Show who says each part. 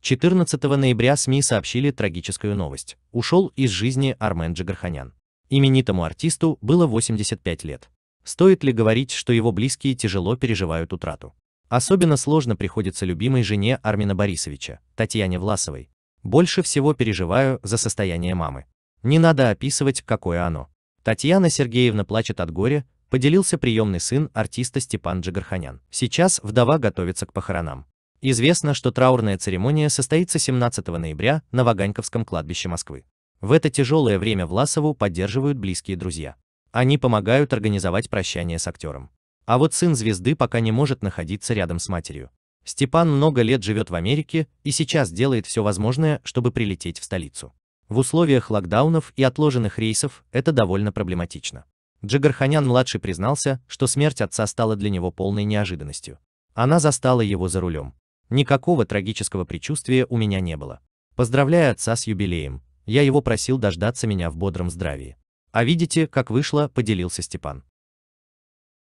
Speaker 1: 14 ноября СМИ сообщили трагическую новость. Ушел из жизни Армен Джигарханян. Именитому артисту было 85 лет. Стоит ли говорить, что его близкие тяжело переживают утрату? Особенно сложно приходится любимой жене Армина Борисовича, Татьяне Власовой. Больше всего переживаю за состояние мамы. Не надо описывать, какое оно. Татьяна Сергеевна плачет от горя, поделился приемный сын артиста Степан Джигарханян. Сейчас вдова готовится к похоронам. Известно, что траурная церемония состоится 17 ноября на Ваганьковском кладбище Москвы. В это тяжелое время Власову поддерживают близкие друзья. Они помогают организовать прощание с актером. А вот сын звезды пока не может находиться рядом с матерью. Степан много лет живет в Америке и сейчас делает все возможное, чтобы прилететь в столицу. В условиях локдаунов и отложенных рейсов это довольно проблематично. Джигарханян-младший признался, что смерть отца стала для него полной неожиданностью. Она застала его за рулем. Никакого трагического предчувствия у меня не было. Поздравляя отца с юбилеем, я его просил дождаться меня в бодром здравии. А видите, как вышло, поделился Степан.